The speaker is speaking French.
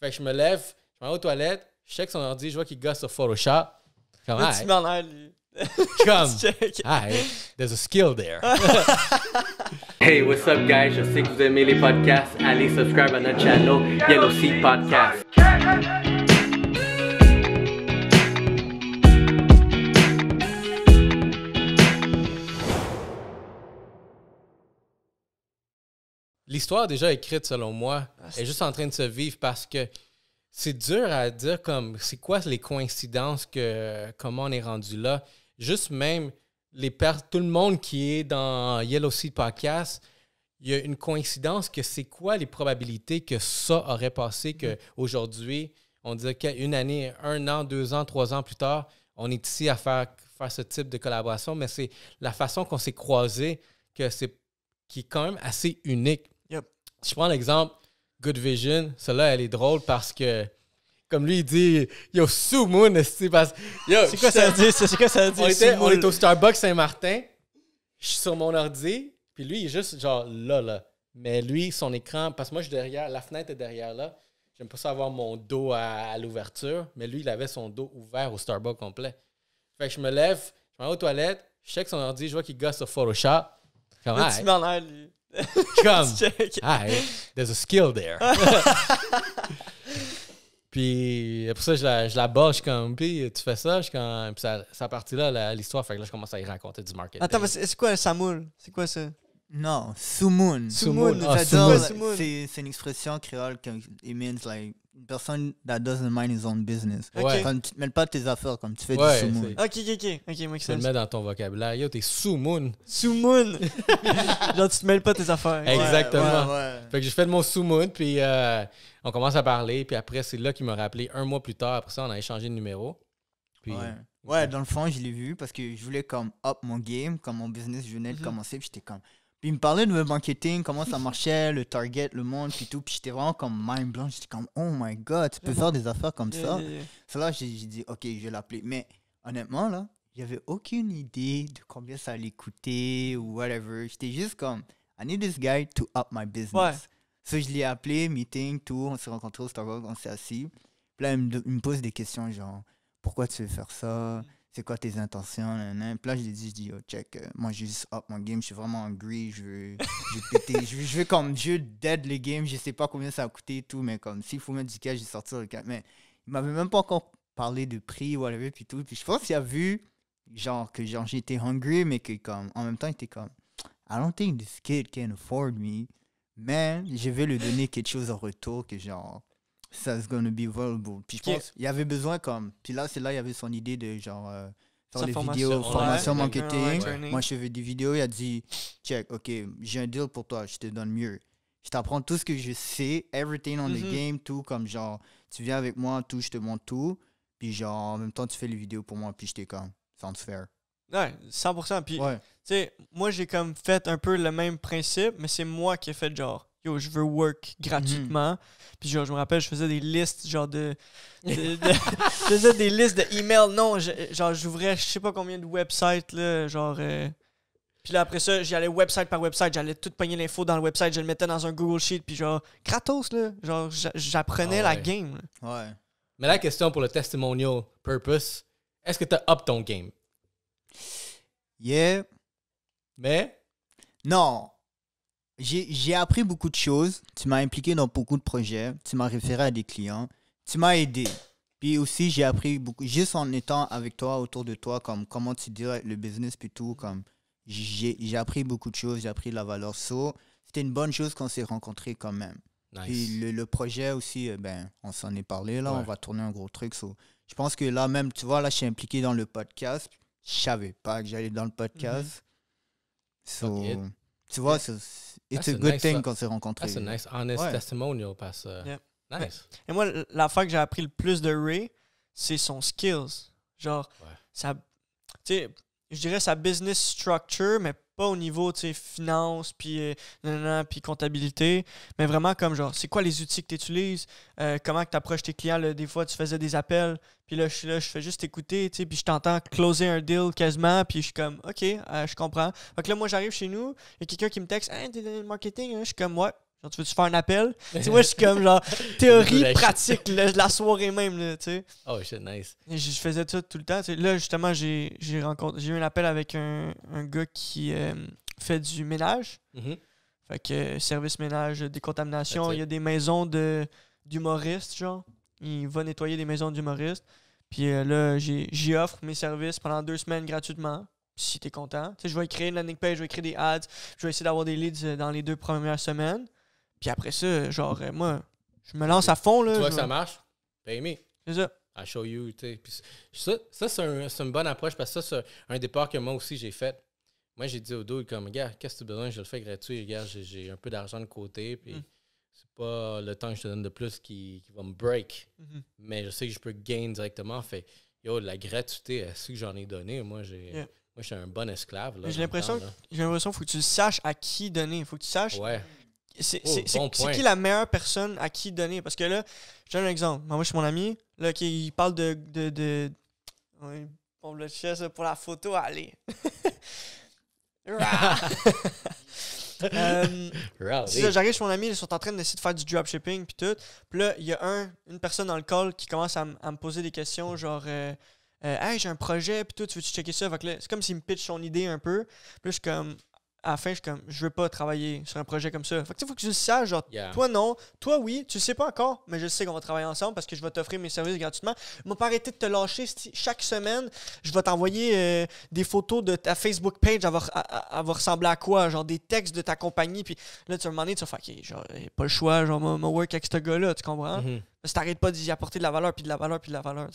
Fait que je me lève, je vais aux toilettes, je check son ordi, je vois qu'il gosse sur Photoshop. Comme, Tu m'en l'air, lui. Comme, hey, there's a skill there. hey, what's up, guys? Je sais que vous aimez les podcasts. Allez subscribe à notre channel Yellow Sea Podcast. l'histoire déjà écrite, selon moi, ah, est... juste en train de se vivre parce que c'est dur à dire comme c'est quoi les coïncidences que comment on est rendu là. Juste même les tout le monde qui est dans Yellow Seed Podcast, il y a une coïncidence que c'est quoi les probabilités que ça aurait passé qu'aujourd'hui, mm-hmm. on dirait qu'une année, un an, deux ans, trois ans plus tard, on est ici à faire, faire ce type de collaboration, mais c'est la façon qu'on s'est croisé que c'est qui est quand même assez unique je prends l'exemple Good Vision, celle-là, elle est drôle parce que comme lui, il dit Yo, sous moon, c'est parce Yo, C'est quoi ça dit ça On, est au Starbucks Saint-Martin, je suis sur mon ordi, puis lui, il est juste genre là, là. Mais lui, son écran, parce que moi, je suis derrière, la fenêtre est derrière là. J'aime pas ça avoir mon dos à, l'ouverture, mais lui, il avait son dos ouvert au Starbucks complet. Fait que je me lève, je vais aux toilettes, je check son ordi, je vois qu'il gosse sur Photoshop. Comment, lui. Comme, hey, there's a skill there. puis après ça, je la, je la bosse comme, puis tu fais ça, je comme, puis ça, ça partie là, l'histoire, fait que là, je commence à y raconter du marketing. Attends, c'est quoi Samoul? C'est quoi ça? Non, Sumun. Sumun, ah, j'adore. C'est une expression créole qui means like personne that doesn't mind his own business. OK, Comme te mêles pas de tes affaires, comme tu fais du soumoun. Ok, ok, ok. tu le mets dans ton vocabulaire. Yo, t'es sous Soumoun. Genre, tu te mêles pas de tes affaires. Exactement. fait que je fais de mon soumoun, puis euh, on commence à parler, puis après, c'est là qu'il m'a rappelé un mois plus tard. Après ça, on a échangé de numéro. ouais. dans le fond, je l'ai vu parce que je voulais comme hop, mon game, comme mon business, je venais de mhm. commencer, puis j'étais comme. Puis il me parlait de le marketing, comment ça marchait, le target, le monde, puis tout. Puis j'étais vraiment comme mind blown J'étais comme, oh my god, tu peux faire des affaires comme ça. là j'ai dit, ok, je vais l'appeler. Mais honnêtement, là, j'avais aucune idée de combien ça allait coûter ou whatever. J'étais juste comme, I need this guy to up my business. So, je l'ai appelé, meeting, tout. On s'est rencontrés au Starbucks, on s'est assis. Puis là, il me pose des questions genre, pourquoi tu veux faire ça? c'est quoi tes intentions, Puis là, je lui dis, je dis, oh, check, euh, moi, j'ai juste Hop, mon game, je suis vraiment hungry, je veux, je veux je veux, comme Dieu dead le game, je sais pas combien ça a coûté et tout, mais comme s'il faut mettre du cash, je vais sortir le cash. Mais il m'avait même pas encore parlé de prix, ou whatever, puis tout. Puis je pense qu'il a vu, genre, que genre, j'étais hungry, mais que comme, en même temps, il était comme, I don't think this kid can afford me, mais je vais lui donner quelque chose en retour que genre, ça va être vulnerable. Puis je pense, il y avait besoin comme. Puis là, c'est là, il y avait son idée de genre. Euh, faire des vidéos, formation marketing. Moi, je fais des vidéos, il a dit, check, ok, j'ai un deal pour toi, je te donne mieux. Je t'apprends tout ce que je sais, everything on the mm-hmm. game, tout, comme genre, tu viens avec moi, tout, je te montre tout. Puis genre, en même temps, tu fais les vidéos pour moi, puis je t'ai comme, sounds fair. Ouais, 100%. Puis, tu sais, moi, j'ai comme fait un peu le même principe, mais c'est moi qui ai fait genre yo, je veux work gratuitement. Mm. Puis je me rappelle, je faisais des listes, genre de. je faisais des listes de Non, genre, j'ouvrais je sais pas combien de websites, genre. Euh. puis là, après ça, j'allais website par website, j'allais tout pogner l'info dans le website, je le mettais dans un Google Sheet, puis genre, kratos là. Genre, j'apprenais ah la game. Ouais. Mais la question pour le testimonial purpose, est-ce que tu as up ton game? Yeah. Mais? Non j'ai appris beaucoup de choses. Tu m'as impliqué dans beaucoup de projets. Tu m'as référé à des clients. Tu m'as aidé. Puis aussi, j'ai appris beaucoup, juste en étant avec toi, autour de toi, comme comment tu dirais le business plutôt, comme j'ai appris beaucoup de choses, j'ai appris la valeur. c'était une bonne chose qu'on s'est rencontrés quand même. Puis le, projet aussi, eh ben, on s'en est parlé là, on va tourner un gros truc. je pense que là même, tu vois, là, je suis impliqué dans le podcast. Je savais pas que j'allais dans le podcast. Mm-hmm. Tu vois, c'est it's a, a good thing uh, qu'on s'est rencontrés. That's a nice, honest testimonial. Parce, uh, Nice. Et moi, la fois que j'ai appris le plus de Ray, c'est son skills. Genre, ouais. sa, je dirais sa business structure, mais pas au niveau, tu sais, finance, puis euh, puis comptabilité, mais vraiment comme genre, c'est quoi les outils que tu utilises, euh, comment que tu approches tes clients. des fois, tu faisais des appels, puis là, je là, je fais juste écouter, tu sais, puis je t'entends closer un deal quasiment, puis je suis comme, OK, euh, je comprends. que là, moi, j'arrive chez nous, il y a quelqu'un qui me texte, Hey, t'es dans le marketing, hein? je suis comme, ouais tu veux-tu faire un appel? tu je suis comme, genre, théorie, pratique, la soirée même, tu sais. Oh, shit, nice. je faisais ça tout le temps. Là, justement, j'ai eu un appel avec un, un gars qui euh, fait du ménage. Mm-hmm. Fait que euh, service ménage, euh, décontamination, il y a des maisons d'humoristes, genre. Il va nettoyer des maisons d'humoristes. Puis là, j'y offre mes services pendant deux semaines gratuitement si t'es content. Tu je vais créer une landing page, je vais créer des ads, je vais essayer d'avoir des leads dans les deux premières semaines. Puis après ça, genre, euh, moi, je me lance à fond. Là, tu vois que ça marche, Pay me. C'est ça. I show you, tu sais. Ça, ça c'est une bonne approche parce que ça, c'est un départ que moi aussi j'ai fait. Moi, j'ai dit au dos, comme, gars, qu'est-ce que tu as besoin? Je le fais gratuit, regarde, j'ai un peu d'argent de côté, puis mm. c'est pas le temps que je te donne de plus qui, qui va me break. Mm-hmm. Mais je sais que je peux gagner directement. Fait, yo, la gratuité, c'est ce que j'en ai donné, moi, j'ai. je suis un bon esclave. J'ai l'impression qu'il faut que tu saches à qui donner. Il faut que tu saches ouais c'est oh, qui la meilleure personne à qui donner? Parce que là, je un exemple. Moi, je suis mon ami, là, qui il parle de. de, pour pour la photo, allez. Euh, j'arrive chez mon ami, ils sont en train d'essayer de faire du dropshipping puis tout. Puis là, il y a un, une personne dans le call qui commence à, me poser des questions, genre euh, euh, Hey, j'ai un projet, puis tout, tu veux-tu checker ça? C'est comme s'il me pitch son idée un peu. Puis je suis comme à la je comme, je veux pas travailler sur un projet comme ça. Fait que tu faut que tu le saches, genre, toi non, toi oui, tu sais pas encore, mais je sais qu'on va travailler ensemble parce que je vais t'offrir mes services gratuitement. Je pas arrêter de te lâcher chaque semaine. Je vais t'envoyer euh, des photos de ta Facebook page, avoir va, à, à, à quoi, genre des textes de ta compagnie. Puis là, tu vas me demander, tu vas faire, ok, genre, eh, pas le choix, genre, mon work avec ce gars-là, tu comprends? Mm-hmm. Si t'arrêtes pas d'y apporter de la valeur, puis de la valeur, puis de la valeur.